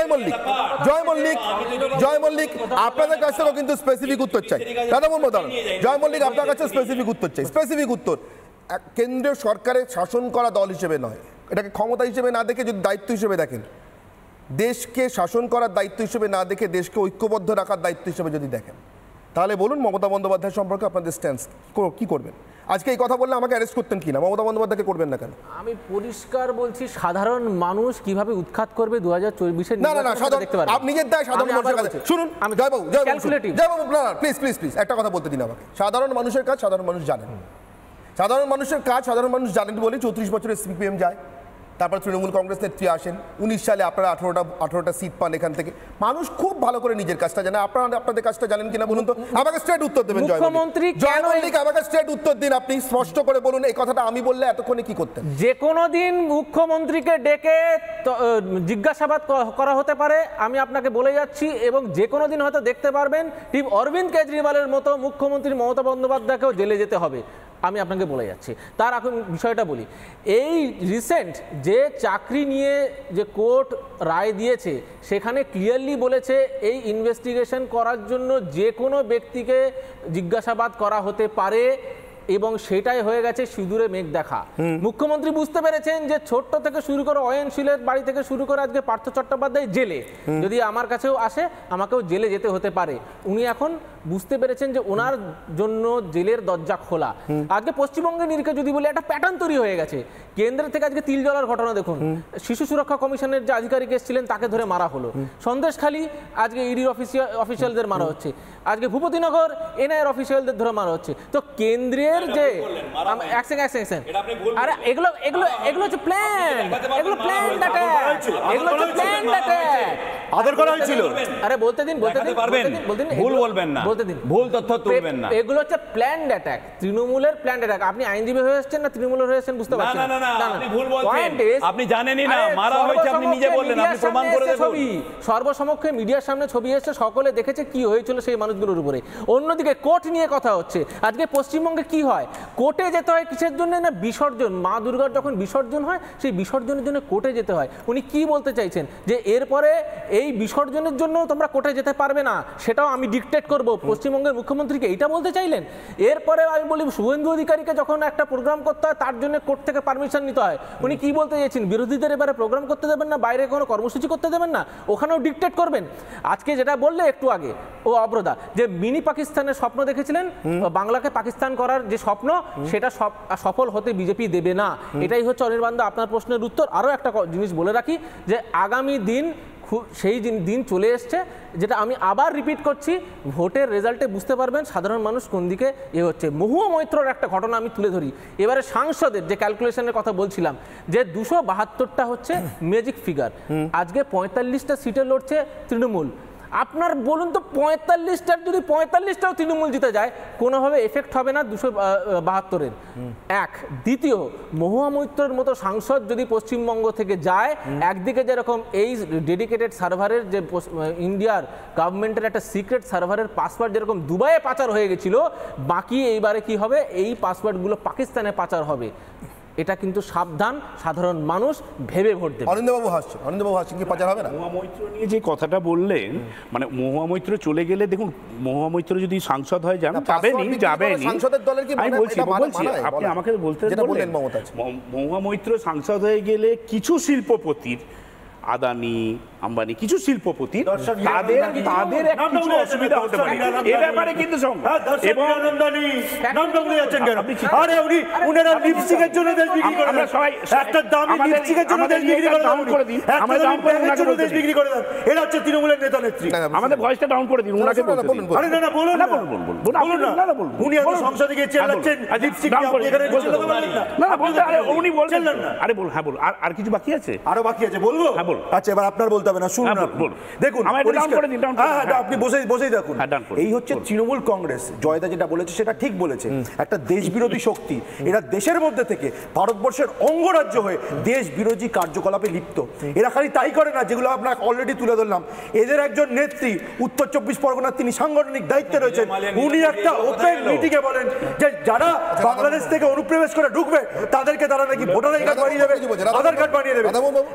জয় মল্লিক জয় মল্লিক জয় মল্লিক আপনাদের কিন্তু স্পেসিফিক উত্তর চাই দাদা জয় মল্লিক আপনার কাছে স্পেসিফিক উত্তর চাই স্পেসিফিক উত্তর কেন্দ্রীয় সরকারের শাসন করা দল হিসেবে নয় এটাকে ক্ষমতা হিসেবে না দেখে যদি দায়িত্ব হিসেবে দেখেন দেশকে শাসন করার দায়িত্ব হিসেবে না দেখে দেশকে ঐক্যবদ্ধ রাখার দায়িত্ব হিসেবে যদি দেখেন তাহলে বলুন মমতা বন্দ্যোপাধ্যায় সম্পর্কে আপনাদের স্ট্যান্স কী করবেন আজকে এই কথা বললে আমাকে অ্যারেস্ট করতেন কিনা মমতা বন্দ্যোপাধ্যায়কে করবেন না কেন আমি পরিষ্কার বলছি সাধারণ মানুষ কিভাবে উৎখাত করবে দু হাজার চব্বিশের না না না সাধারণ আপনি নিজের দায় সাধারণ মানুষের কাছে শুনুন আমি Joybabu Joybabu please please please একটা কথা বলতে দিন আমাকে সাধারণ মানুষের কাজ সাধারণ মানুষ জানেন সাধারণ মানুষের কাজ সাধারণ মানুষ জানেন বলে চৌত্রিশ বছরের সিপিএম যায় তারপর তৃণমূল কংগ্রেস নেত্রী আসেন উনিশ সালে আপনারা আঠারোটা আঠারোটা সিট পান এখান থেকে মানুষ খুব ভালো করে নিজের কাজটা জানে আপনারা আপনাদের কাজটা জানেন কিনা বলুন তো আমাকে স্ট্রেট উত্তর দেবেন মুখ্যমন্ত্রী জয় মল্লিক আমাকে স্ট্রেট উত্তর দিন আপনি স্পষ্ট করে বলুন এই কথাটা আমি বললে এতক্ষণে কি করতেন যে কোনো দিন মুখ্যমন্ত্রীকে ডেকে জিজ্ঞাসাবাদ করা হতে পারে আমি আপনাকে বলে যাচ্ছি এবং যে কোনো দিন হয়তো দেখতে পারবেন ঠিক অরবিন্দ কেজরিওয়ালের মতো মুখ্যমন্ত্রী মমতা বন্দ্যোপাধ্যায়কেও জেলে যেতে হবে আমি আপনাকে বলে যাচ্ছি তার এখন বিষয়টা বলি এই রিসেন্ট যে চাকরি নিয়ে যে কোর্ট রায় দিয়েছে সেখানে ক্লিয়ারলি বলেছে এই ইনভেস্টিগেশন করার জন্য যে কোনো ব্যক্তিকে জিজ্ঞাসাবাদ করা হতে পারে এবং সেটাই হয়ে গেছে সিঁদুরে মেঘ দেখা মুখ্যমন্ত্রী বুঝতে পেরেছেন যে ছোট্ট থেকে শুরু করে অয়নশীলের বাড়ি থেকে শুরু করে আজকে পার্থ চট্টোপাধ্যায় জেলে যদি আমার কাছেও আসে আমাকেও জেলে যেতে হতে পারে উনি এখন বুঝতে পেরেছেন যে ওনার জন্য জেলের দরজা খোলা আজকে পশ্চিমবঙ্গের নিরিখে যদি বলি একটা প্যাটার্ন তৈরি হয়ে গেছে কেন্দ্রের থেকে আজকে তিল জলার ঘটনা দেখুন শিশু সুরক্ষা কমিশনের যে আধিকারিক এসেছিলেন তাকে ধরে মারা হলো সন্দেশখালী আজকে ইডির অফিসিয়ালদের মারা হচ্ছে আজকে ভূপতিনগর এনআইয়ের অফিসিয়ালদের ধরে মারা হচ্ছে তো কেন্দ্রে আমাদের যে আরে এগুলো এগুলো এগুলো হচ্ছে প্ল্যান এগুলো প্ল্যান এগুলো হচ্ছে প্ল্যান করা হয়েছিল আরে বলতে দিন বলতে দিন পারবেন ভুল বলবেন না বলতে দিন ভুল তথ্য তুলবেন না এগুলো হচ্ছে প্ল্যান অ্যাটাক তৃণমূলের প্ল্যান অ্যাটাক আপনি আইনজীবী হয়ে এসেছেন না তৃণমূলের হয়ে এসেছেন বুঝতে পারছেন না না না ভুল বলছেন আপনি জানেনই না মারা হয়েছে আপনি নিজে বললেন আপনি প্রমাণ করে ছবি সর্বসমক্ষে মিডিয়ার সামনে ছবি এসেছে সকলে দেখেছে কি হয়েছিল সেই মানুষগুলোর উপরে অন্যদিকে কোর্ট নিয়ে কথা হচ্ছে আজকে পশ্চিমবঙ্গে কি হয় কোর্টে যেতে হয় কিসের জন্য না বিসর্জন মা দুর্গার যখন বিসর্জন হয় সেই বিসর্জনের জন্য কোর্টে যেতে হয় উনি কি বলতে চাইছেন যে এরপরে এই বিসর্জনের জন্য তোমরা কোর্টে যেতে পারবে না সেটাও আমি ডিকটেট করব পশ্চিমবঙ্গের মুখ্যমন্ত্রীকে এটা বলতে চাইলেন এরপরে আমি বলি শুভেন্দু অধিকারীকে যখন একটা প্রোগ্রাম করতে হয় তার জন্য কোর্ট থেকে পারমিশন নিতে হয় উনি কি বলতে চাইছেন বিরোধীদের এবারে প্রোগ্রাম করতে দেবেন না বাইরে কোনো কর্মসূচি করতে দেবেন না ওখানেও ডিকটেট করবেন আজকে যেটা বললে একটু আগে ও অব্রদা যে মিনি পাকিস্তানের স্বপ্ন দেখেছিলেন বাংলাকে পাকিস্তান করার যে যে স্বপ্ন সেটা সফল হতে বিজেপি দেবে না এটাই হচ্ছে অনির্বান্ধ আপনার প্রশ্নের উত্তর আরও একটা জিনিস বলে রাখি যে আগামী দিন সেই দিন চলে এসছে যেটা আমি আবার রিপিট করছি ভোটের রেজাল্টে বুঝতে পারবেন সাধারণ মানুষ কোন দিকে এ হচ্ছে মহুয়া মৈত্রর একটা ঘটনা আমি তুলে ধরি এবারে সাংসদের যে ক্যালকুলেশনের কথা বলছিলাম যে দুশো বাহাত্তরটা হচ্ছে ম্যাজিক ফিগার আজকে পঁয়তাল্লিশটা সিটে লড়ছে তৃণমূল আপনার বলুন তো পঁয়তাল্লিশটার যদি পঁয়তাল্লিশটাও তৃণমূল জিতে যায় কোনোভাবে এফেক্ট হবে না দুশো বাহাত্তরের এক দ্বিতীয় মহুয়া মৈত্রের মতো সাংসদ যদি পশ্চিমবঙ্গ থেকে যায় একদিকে যেরকম এই ডেডিকেটেড সার্ভারের যে ইন্ডিয়ার গভর্নমেন্টের একটা সিক্রেট সার্ভারের পাসওয়ার্ড যেরকম দুবাইয়ে পাচার হয়ে গেছিল বাকি এইবারে কি হবে এই পাসওয়ার্ডগুলো পাকিস্তানে পাচার হবে এটা কিন্তু সাবধান সাধারণ মানুষ ভেবে ভোট দেবে অনিন্দবাবু হাসছেন অনিন্দবাবু হাসছেন কি পাচার হবে না মহুয়া মৈত্র নিয়ে যে কথাটা বললেন মানে মহুয়া মৈত্র চলে গেলে দেখুন মহুয়া মৈত্র যদি সাংসদ হয় যান যাবেনি যাবেনি সাংসদের দলের কি আমি মানে? বলছি বলছি মানে আপনি আমাকে বলতে যেটা বললেন মমতা মহুয়া মৈত্র সাংসদ হয়ে গেলে কিছু শিল্পপতির আদানি আম্বানি কিছু শিল্পপতি তাদের তাদের কিছু অসুবিধা হতে পারে এ ব্যাপারে কিন্তু হ্যাঁ, তৃণমূলের নেতা আমাদের বলুন বলুন আরে উনি বলছেন না আরে বল হ্যাঁ, হ্যাঁ, আর কিছু বাকি আছে আরো বাকি আছে বলবো হ্যাঁ আচ্ছা এবার আপনার বলতে হবে না শুনুন হ্যাঁ, দেখুন হ্যাঁ, হ্যাঁ, আপনি বসেই দেখুন এই হচ্ছে তৃণমূল কংগ্রেস জয়দা যেটা বলেছে সেটা ঠিক বলেছে একটা দেশ বিরোধী শক্তি এরা দেশের মধ্যে থেকে ভারতবর্ষের অঙ্গরাজ্য হয়ে দেশ বিরোধী কার্যকলাপে লিপ্ত এরা খালি তাই করে না যেগুলো আপনার অলরেডি তুলে ধরলাম এদের একজন নেত্রী উত্তর চব্বিশ পরগনার তিনি সাংগঠনিক দায়িত্বে রয়েছেন উনি একটা ওপেন মিটিংয়ে বলেন যে যারা আচ্ছা, বাংলাদেশ থেকে অনুপ্রবেশ করে ঢুকবে তাদেরকে তারা নাকি ভোটার আইডি কার্ড বানিয়ে দেবে আধার কার্ড বানিয়ে দেবে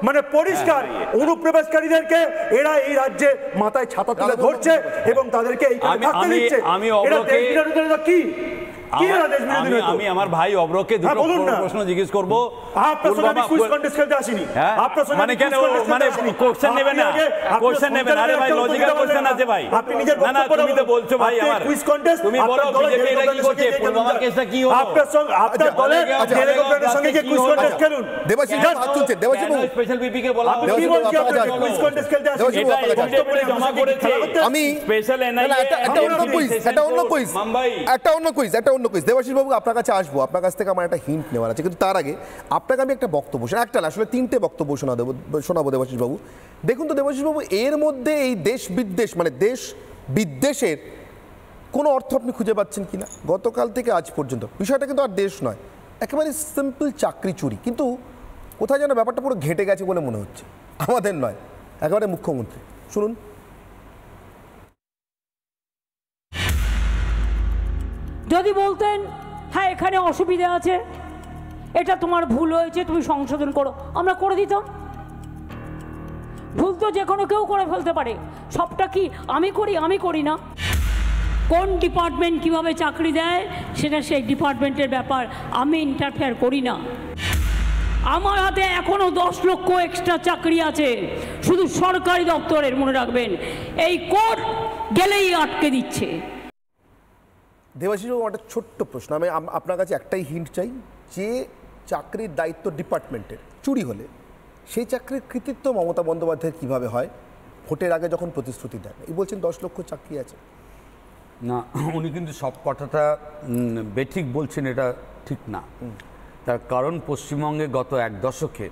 মানে পরিষ্কার অনুপ্রবেশকারীদেরকে এরা এই রাজ্যে মাথায় ছাতা তুলে ধরছে এবং তাদেরকে এইখানে থাকতে দিচ্ছে এটা কি আমি আমার ভাই অব্রকে দুটো হ্যাঁ, প্রশ্ন জিজ্ঞেস করব আপনার সঙ্গে আমি কুইজ কন্টেস্ট খেলতে আসিনি হ্যাঁ? আপনার সঙ্গে মানে কেন মানে কোশ্চেন নেবে না কোশ্চেন নেবে না আরে ভাই লজিক্যাল কোশ্চেন আছে ভাই আপনি নিজে না না তুমি তো বলছো ভাই আমার কুইজ কন্টেস্ট তুমি বলো বিজেপি এটা কি করছে পুলওয়ামার কেসটা কি হলো আপনার সঙ্গে আপনার আচ্ছা, দলে টেলিগ্রামের আচ্ছা, সঙ্গে কি কুইজ কন্টেস্ট খেলুন দেবাশিস ভাই হাত তুলছেন দেবাশিস বাবু স্পেশাল বিপি কে বলা আপনি কি বলছেন আপনি কুইজ কন্টেস্ট খেলতে আসিনি এটা এটা বলে জমা করেছে আমি স্পেশাল এনআইএ এটা অন্য কুইজ এটা অন্য কুইজ মুম্বাই এটা অন্য কুইজ এটা অন্য কেস দেবাশিসবাবু আপনার কাছে আসবো আপনার কাছ থেকে আমার একটা হিন্ট নেওয়ার আছে কিন্তু তার আগে আপনাকে আমি একটা বক্তব্য শোনা একটা আসলে তিনটে বক্তব্য শোনা দেব শোনাবো দেবাশিসবাবু দেখুন তো দেবাশিসবাবু এর মধ্যে এই দেশ বিদ্বেষ মানে দেশ বিদ্বেষের কোনো অর্থ আপনি খুঁজে পাচ্ছেন কি না গতকাল থেকে আজ পর্যন্ত বিষয়টা কিন্তু আর দেশ নয় একেবারে সিম্পল চাকরি চুরি কিন্তু কোথায় যেন ব্যাপারটা পুরো ঘেটে গেছে বলে মনে হচ্ছে আমাদের নয় একেবারে মুখ্যমন্ত্রী শুনুন যদি বলতেন হ্যাঁ এখানে অসুবিধা আছে এটা তোমার ভুল হয়েছে তুমি সংশোধন করো আমরা করে দিতাম ভুল তো যে কোনো কেউ করে ফেলতে পারে সবটা কি আমি করি আমি করি না কোন ডিপার্টমেন্ট কিভাবে চাকরি দেয় সেটা সেই ডিপার্টমেন্টের ব্যাপার আমি ইন্টারফেয়ার করি না আমার হাতে এখনও দশ লক্ষ এক্সট্রা চাকরি আছে শুধু সরকারি দপ্তরের মনে রাখবেন এই কোর্ট গেলেই আটকে দিচ্ছে দেবাশিস একটা ছোট্ট প্রশ্ন আমি আপনার কাছে একটাই হিন্ট চাই যে চাকরির দায়িত্ব ডিপার্টমেন্টের চুরি হলে সেই চাকরির কৃতিত্ব মমতা বন্দ্যোপাধ্যায়ের কীভাবে হয় ভোটের আগে যখন প্রতিশ্রুতি দেন এই বলছেন দশ লক্ষ চাকরি আছে না উনি কিন্তু সব কথাটা বেঠিক বলছেন এটা ঠিক না তার কারণ পশ্চিমবঙ্গে গত এক দশকে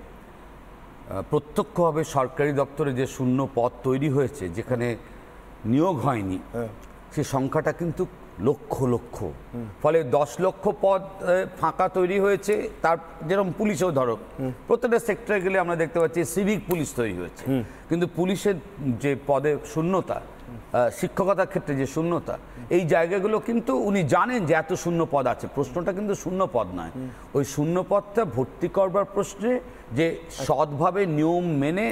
প্রত্যক্ষভাবে সরকারি দপ্তরে যে শূন্য পদ তৈরি হয়েছে যেখানে নিয়োগ হয়নি হ্যাঁ। সে সংখ্যাটা কিন্তু লক্ষ লক্ষ ফলে দশ লক্ষ পদ ফাঁকা তৈরি হয়েছে তার যেরকম পুলিশেও ধরো প্রত্যেকটা সেক্টরে গেলে আমরা দেখতে পাচ্ছি সিভিক পুলিশ তৈরি হয়েছে কিন্তু পুলিশের যে পদের শূন্যতা শিক্ষকতার ক্ষেত্রে যে শূন্যতা এই জায়গাগুলো কিন্তু উনি জানেন যে এত শূন্য পদ আছে প্রশ্নটা কিন্তু শূন্য পদ নয় ওই শূন্য পদটা ভর্তি করবার প্রশ্নে যে সৎভাবে নিয়ম মেনে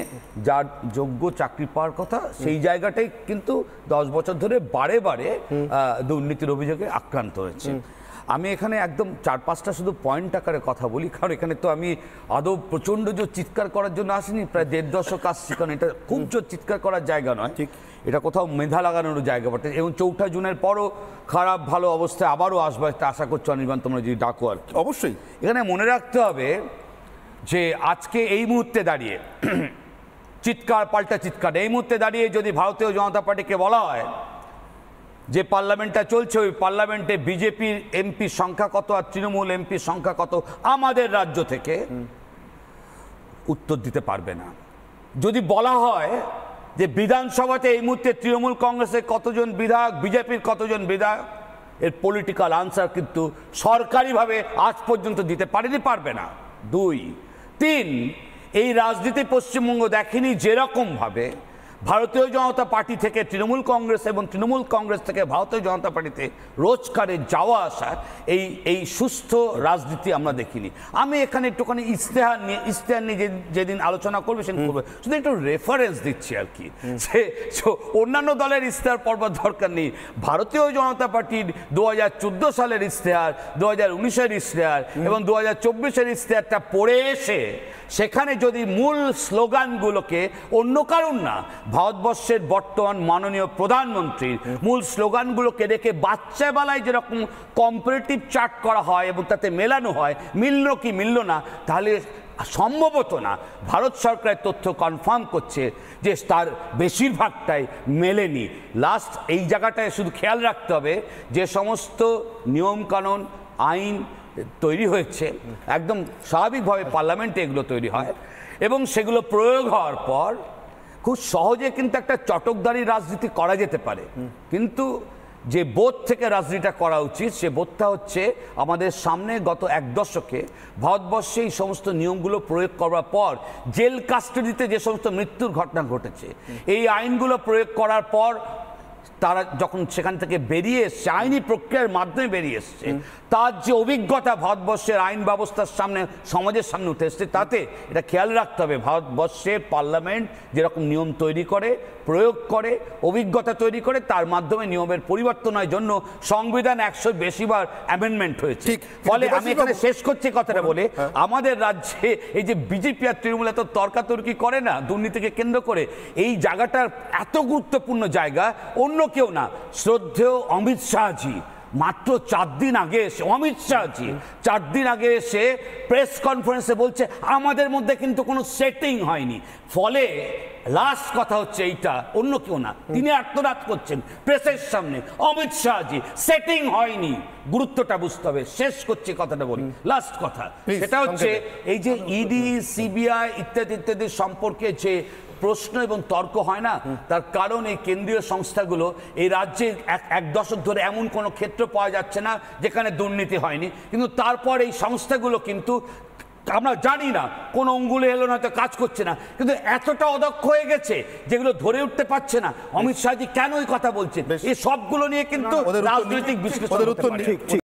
যার যোগ্য চাকরি পাওয়ার কথা সেই জায়গাটাই কিন্তু দশ বছর ধরে বারে বারে দুর্নীতির অভিযোগে আক্রান্ত হয়েছে আমি এখানে একদম চার পাঁচটা শুধু পয়েন্ট আকারে কথা বলি কারণ এখানে তো আমি আদৌ প্রচণ্ড জোর চিৎকার করার জন্য আসিনি প্রায় দেড় দশক আসছি কারণ এটা খুব জোর চিৎকার করার জায়গা নয় ঠিক এটা কোথাও মেধা লাগানোর জায়গা বটে এবং চৌঠা জুনের পরও খারাপ ভালো অবস্থায় আবারও আসবে এটা আশা করছো অনির্বাণ তোমরা যদি ডাকো আর অবশ্যই এখানে মনে রাখতে হবে যে আজকে এই মুহূর্তে দাঁড়িয়ে চিৎকার পাল্টা চিৎকার এই মুহূর্তে দাঁড়িয়ে যদি ভারতীয় জনতা পার্টিকে বলা হয় যে পার্লামেন্টটা চলছে ওই পার্লামেন্টে বিজেপির এমপি সংখ্যা কত আর তৃণমূল এমপি সংখ্যা কত আমাদের রাজ্য থেকে উত্তর দিতে পারবে না যদি বলা হয় যে বিধানসভাতে এই মুহূর্তে তৃণমূল কংগ্রেসের কতজন বিধায়ক বিজেপির কতজন বিধায়ক এর পলিটিক্যাল আনসার কিন্তু সরকারিভাবে আজ পর্যন্ত দিতে পারেনি পারবে না দুই তিন এই রাজনীতি পশ্চিমবঙ্গ দেখেনি যেরকমভাবে ভারতীয় জনতা পার্টি থেকে তৃণমূল কংগ্রেস এবং তৃণমূল কংগ্রেস থেকে ভারতীয় জনতা পার্টিতে রোজকারে যাওয়া আসা এই এই সুস্থ রাজনীতি আমরা দেখিনি আমি এখানে একটুখানি ইশতেহার নিয়ে ইশতেহার নিয়ে যেদিন আলোচনা করবে সেদিন করবে শুধু একটু রেফারেন্স দিচ্ছি আর কি সে অন্যান্য দলের ইশতেহার পড়বার দরকার নেই ভারতীয় জনতা পার্টির দু সালের ইশতেহার দু হাজার উনিশের ইশতেহার এবং দু হাজার চব্বিশের ইশতেহারটা পড়ে এসে সেখানে যদি মূল স্লোগানগুলোকে অন্য কারণ না ভারতবর্ষের বর্তমান মাননীয় প্রধানমন্ত্রীর মূল স্লোগানগুলোকে রেখে বাচ্চাবেলায় যেরকম কম্পারেটিভ চার্ট করা হয় এবং তাতে মেলানো হয় মিলল কি মিলল না তাহলে সম্ভবত না ভারত সরকারের তথ্য কনফার্ম করছে যে তার বেশিরভাগটাই মেলেনি লাস্ট এই জায়গাটায় শুধু খেয়াল রাখতে হবে যে সমস্ত নিয়মকানুন আইন তৈরি হয়েছে একদম স্বাভাবিকভাবে পার্লামেন্টে এগুলো তৈরি হয় এবং সেগুলো প্রয়োগ হওয়ার পর খুব সহজে কিন্তু একটা চটকদারি রাজনীতি করা যেতে পারে কিন্তু যে বোধ থেকে রাজনীতিটা করা উচিত সে বোধটা হচ্ছে আমাদের সামনে গত এক দশকে ভারতবর্ষে এই সমস্ত নিয়মগুলো প্রয়োগ করার পর জেল কাস্টডিতে যে সমস্ত মৃত্যুর ঘটনা ঘটেছে এই আইনগুলো প্রয়োগ করার পর তারা যখন সেখান থেকে বেরিয়ে এসছে আইনি প্রক্রিয়ার মাধ্যমে বেরিয়ে এসছে তার যে অভিজ্ঞতা ভারতবর্ষের আইন ব্যবস্থার সামনে সমাজের সামনে উঠে এসছে তাতে এটা খেয়াল রাখতে হবে ভারতবর্ষের পার্লামেন্ট যেরকম নিয়ম তৈরি করে প্রয়োগ করে অভিজ্ঞতা তৈরি করে তার মাধ্যমে নিয়মের পরিবর্তনের জন্য সংবিধান একশো বেশিবার অ্যামেন্ডমেন্ট হয়েছে ফলে আমি এখানে শেষ করছি কথাটা বলে হ্যাঁ। আমাদের রাজ্যে এই যে বিজেপি আর তৃণমূল এত তর্কাতর্কি করে না দুর্নীতিকে কেন্দ্র করে এই জায়গাটার এত গুরুত্বপূর্ণ জায়গা অন্য কেউ না শ্রদ্ধেয় অমিত শাহজি মাত্র চার দিন আগে এসে অমিত শাহজি চার দিন আগে এসে প্রেস কনফারেন্সে বলছে আমাদের মধ্যে কিন্তু কোনো সেটিং হয়নি ফলে লাস্ট কথা হচ্ছে এইটা অন্য কেউ না তিনি আত্মরাত করছেন প্রেসের সামনে অমিত শাহজি সেটিং হয়নি গুরুত্বটা বুঝতে হবে শেষ করছি কথাটা বলি লাস্ট কথা সেটা হচ্ছে এই যে ইডি e সিবিআই ইত্যাদি ইত্যাদি সম্পর্কে যে প্রশ্ন এবং তর্ক হয় না তার কারণ এই কেন্দ্রীয় সংস্থাগুলো এই রাজ্যে এক এক দশক ধরে এমন কোনো ক্ষেত্র পাওয়া যাচ্ছে না যেখানে দুর্নীতি হয়নি কিন্তু তারপর এই সংস্থাগুলো কিন্তু আমরা জানি না কোন অঙ্গুলে এলো না তো কাজ করছে না কিন্তু এতটা অদক্ষ হয়ে গেছে যেগুলো ধরে উঠতে পারছে না অমিত শাহজি কেন ওই কথা বলছেন এই সবগুলো নিয়ে কিন্তু রাজনৈতিক বিশ্লেষণ